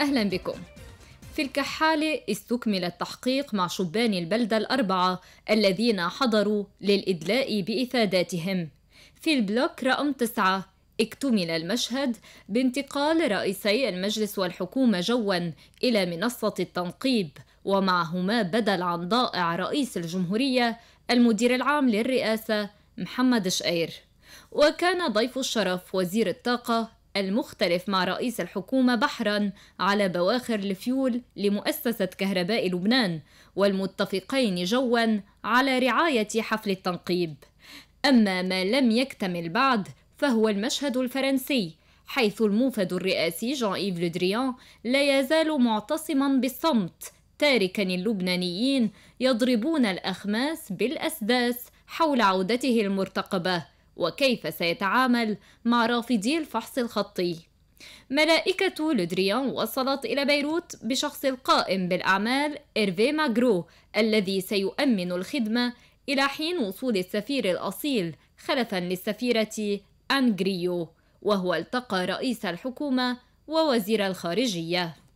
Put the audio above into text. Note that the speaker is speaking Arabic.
أهلا بكم في الكحالة استكمل التحقيق مع شبان البلدة الأربعة الذين حضروا للإدلاء بإفاداتهم في البلوك رقم تسعة اكتمل المشهد بانتقال رئيسي المجلس والحكومة جوا إلى منصة التنقيب ومعهما بدل عن ضائع رئيس الجمهورية المدير العام للرئاسة محمد شقير وكان ضيف الشرف وزير الطاقة المختلف مع رئيس الحكومة بحرا على بواخر الفيول لمؤسسة كهرباء لبنان والمتفقين جوا على رعاية حفل التنقيب أما ما لم يكتمل بعد فهو المشهد الفرنسي حيث الموفد الرئاسي جان إيف لودريان لا يزال معتصما بالصمت تاركا اللبنانيين يضربون الأخماس بالأسداس حول عودته المرتقبة وكيف سيتعامل مع رافضي الفحص الخطي ملائكة لودريان وصلت إلى بيروت بشخص القائم بالأعمال إيرفي ماجرو الذي سيؤمن الخدمة إلى حين وصول السفير الأصيل خلفا للسفيرة أنغريو وهو التقى رئيس الحكومة ووزير الخارجية